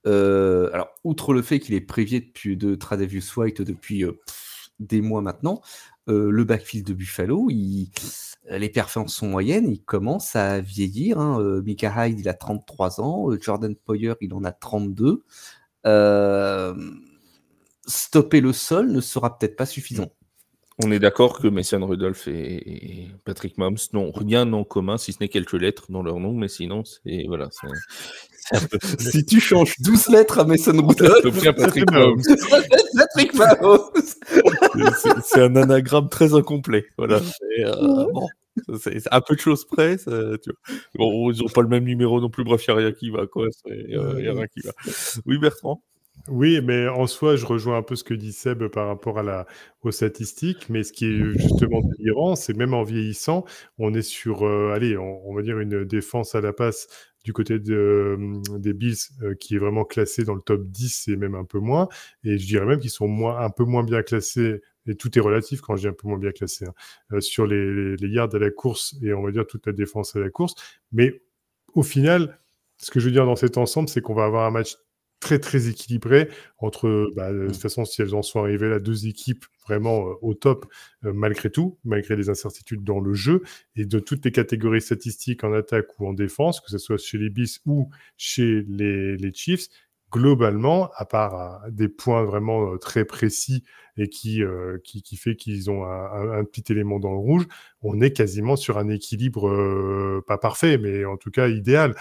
euh, alors outre le fait qu'il est prévié depuis, de Tradevius White depuis des mois maintenant, le backfield de Buffalo, les performances sont moyennes, il commence à vieillir. Hein. Mika Hyde, il a 33 ans, Jordan Poyer, il en a 32. stopper le sol ne sera peut-être pas suffisant. On est d'accord que Mason Rudolph et Patrick Mahomes n'ont rien en commun, si ce n'est quelques lettres dans leur nom, mais sinon, c'est voilà. si tu changes 12 lettres à Mason Rudolph, Patrick c'est un anagramme très incomplet, voilà. Euh, c'est à peu de choses près, ils n'ont pas le même numéro non plus. Bref, il n'y rien qui va, quoi. Euh, a rien qui va. Oui, Bertrand. Oui, mais en soi, je rejoins un peu ce que dit Seb par rapport à la, aux statistiques. Mais ce qui est justement délirant, c'est même en vieillissant, on est sur, euh, allez, on, va dire une défense à la passe du côté euh, des Bills euh, qui est vraiment classée dans le top 10 et même un peu moins. Et je dirais même qu'ils sont un peu moins bien classés et tout est relatif quand je dis un peu moins bien classé, hein, sur les, les, yards à la course et on va dire toute la défense à la course. Mais au final, ce que je veux dire dans cet ensemble, c'est qu'on va avoir un match très très équilibré entre, bah, de mmh. toute façon, si elles en sont arrivées là, deux équipes vraiment au top malgré tout, malgré les incertitudes dans le jeu et de toutes les catégories statistiques en attaque ou en défense, que ce soit chez les Bis ou chez les, Chiefs, globalement, à part euh, des points vraiment très précis et qui, qui, qui, fait qu'ils ont un, petit élément dans le rouge, on est quasiment sur un équilibre pas parfait, mais en tout cas idéal.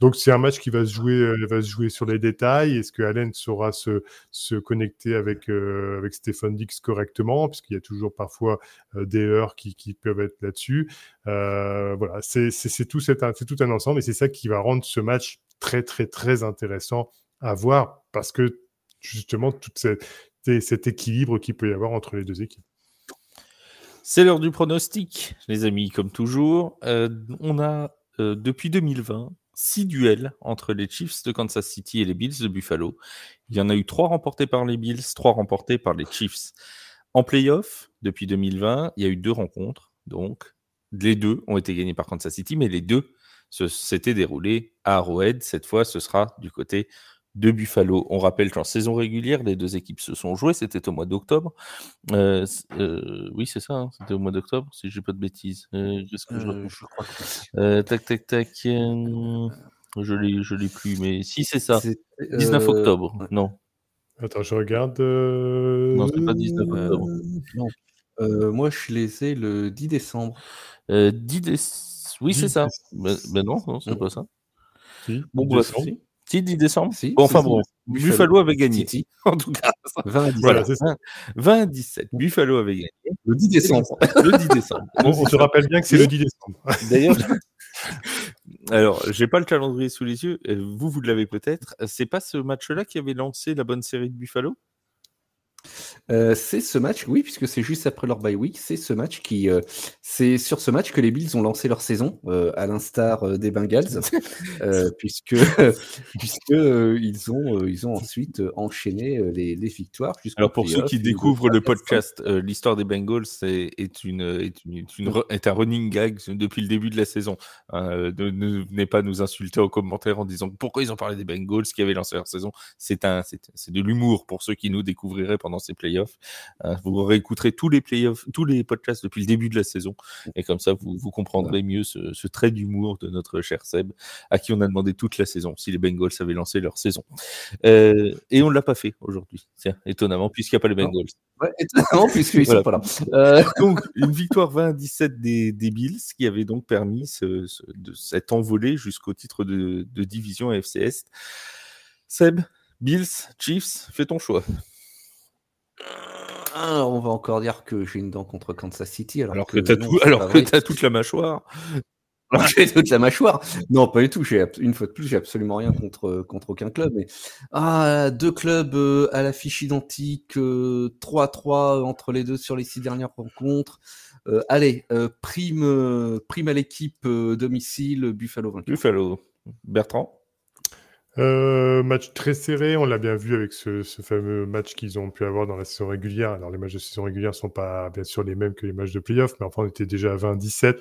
Donc c'est un match qui va se ah. jouer, euh, va se jouer sur les détails. Est-ce que Allen saura se, connecter avec, euh, avec Stéphane Dix correctement, puisqu'il y a toujours parfois euh, des heures qui, peuvent être là-dessus. voilà, c'est tout, tout un ensemble et c'est ça qui va rendre ce match très très très intéressant à voir parce que justement tout cet équilibre qui peut y avoir entre les deux équipes. C'est l'heure du pronostic, les amis, comme toujours. on a, depuis 2020, six duels entre les Chiefs de Kansas City et les Bills de Buffalo. Il y en a eu trois remportés par les Bills, trois remportés par les Chiefs. En playoff, depuis 2020, il y a eu deux rencontres. Donc, les deux ont été gagnés par Kansas City, mais les deux s'étaient déroulés à Arrowhead. Cette fois, ce sera du côté de Buffalo. On rappelle qu'en saison régulière, les deux équipes se sont jouées. C'était au mois d'octobre. Euh, euh, oui, c'est ça. Hein, c'était au mois d'octobre, si je dis pas de bêtises. Euh, je, Tac, tac, tac. je l'ai, je l'ai plus, mais si c'est ça. 19 octobre. Non. Attends, je regarde. Non, c'est pas 19 octobre. Non. moi, je suis laissé le 10 décembre. 10 Oui, c'est ça. Mais ben, ben non, c'est mmh. pas ça. Si, bon, 10 décembre bon, Enfin bon, Buffalo, avait gagné. En tout cas, 20 17. 20 17. Buffalo avait gagné. Le 10 décembre. le 10 décembre. Bon, on se rappelle bien que c'est le 10 décembre. D'ailleurs, alors, j'ai pas le calendrier sous les yeux. Euh, vous, vous l'avez peut-être. Euh, c'est pas ce match-là qui avait lancé la bonne série de Buffalo euh, c'est ce match, oui, puisque c'est juste après leur bye week. C'est ce match qui, euh, c'est sur ce match que les Bills ont lancé leur saison, euh, à l'instar des Bengals, puisque puisque ils ont ils ont ensuite enchaîné les, les victoires. Alors pour ceux qui découvrent le podcast, l'histoire des Bengals est, est, une, est, une, un running gag depuis le début de la saison. ne, venez pas nous insulter en commentaire en disant pourquoi ils ont parlé des Bengals qui avaient lancé leur saison. C'est un c'est de l'humour pour ceux qui nous découvriraient pendant ces playoffs. Euh, vous réécouterez tous les playoffs, tous les podcasts depuis le début de la saison. Et comme ça, vous, comprendrez mieux ce, trait d'humour de notre cher Seb, à qui on a demandé toute la saison si les Bengals avaient lancé leur saison. Euh, et on ne l'a pas fait aujourd'hui, étonnamment, puisqu'il n'y a pas les Bengals. Euh. Donc, une victoire 20-17 des, des, Bills, qui avait donc permis de cette envolé jusqu'au titre de, division AFC Seb, Bills, Chiefs, fais ton choix. Ah, on va encore dire que j'ai une dent contre Kansas City. Alors, que, toute la mâchoire. j'ai toute la mâchoire. Non, pas du tout. J'ai une fois de plus, j'ai absolument rien contre contre aucun club. ah, deux clubs euh, à l'affiche identique, 3 euh, 3 euh, entre les deux sur les six dernières rencontres. allez, prime prime à l'équipe domicile Buffalo Buffalo. Bertrand. Euh, match très serré, on l'a bien vu avec ce, fameux match qu'ils ont pu avoir dans la saison régulière. Alors les matchs de saison régulière sont pas bien sûr les mêmes que les matchs de playoff, mais enfin on était déjà à 20-17.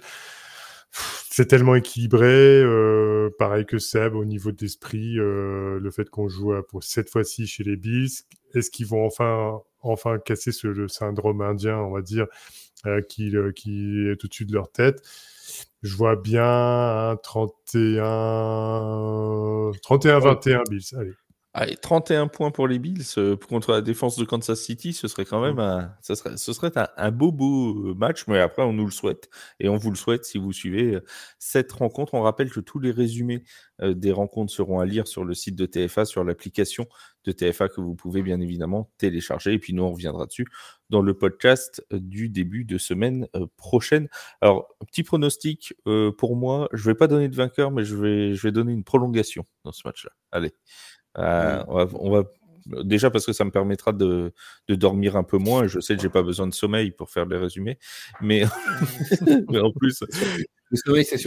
C'est tellement équilibré, euh, pareil que Seb au niveau d'esprit, euh, le fait qu'on joue pour cette fois-ci chez les Bills, est-ce qu'ils vont enfin enfin casser ce, le syndrome indien, on va dire, euh, qui, euh, qui est au-dessus de leur tête. Je vois bien 31... 31-21 Bills. Allez. 31 points pour les Bills euh, contre la défense de Kansas City, ce serait quand même mm. un, ça serait, ce serait un, beau beau match, mais après on nous le souhaite et on vous le souhaite si vous suivez cette rencontre. On rappelle que tous les résumés des rencontres seront à lire sur le site de TFA, sur l'application de TFA que vous pouvez bien évidemment télécharger. Et puis nous, on reviendra dessus dans le podcast euh, du début de semaine euh, prochaine. Alors, petit pronostic euh, pour moi, je ne vais pas donner de vainqueur, mais je vais, je vais donner une prolongation dans ce match-là. Allez, mm. on, va, déjà parce que ça me permettra de, dormir un peu moins. Je sais que j'ai pas besoin de sommeil pour faire les résumés, mais en plus.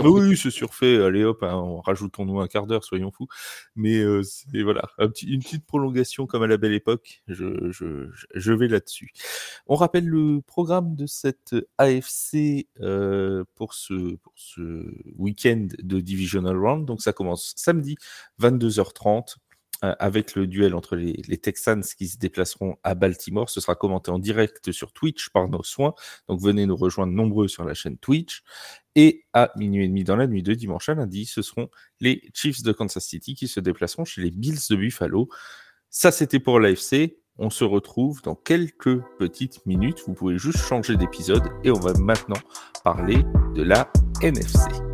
Oui, c'est surfait. Allez hop, hein, rajoutons-nous un quart d'heure, soyons fous. Mais euh, voilà, une petite prolongation comme à la belle époque. Je, vais là-dessus. On rappelle le programme de cette AFC euh, pour ce, pour ce week-end de Divisional Round. Donc ça commence samedi 22h30 euh, avec le duel entre les, Texans qui se déplaceront à Baltimore. Ce sera commenté en direct sur Twitch par nos soins. Donc venez nous rejoindre nombreux sur la chaîne Twitch. Et à minuit et demi dans la nuit de dimanche à lundi, ce seront les Chiefs de Kansas City qui se déplaceront chez les Bills de Buffalo. Ça, c'était pour l'AFC. On se retrouve dans quelques petites minutes. Vous pouvez juste changer d'épisode et on va maintenant parler de la NFC.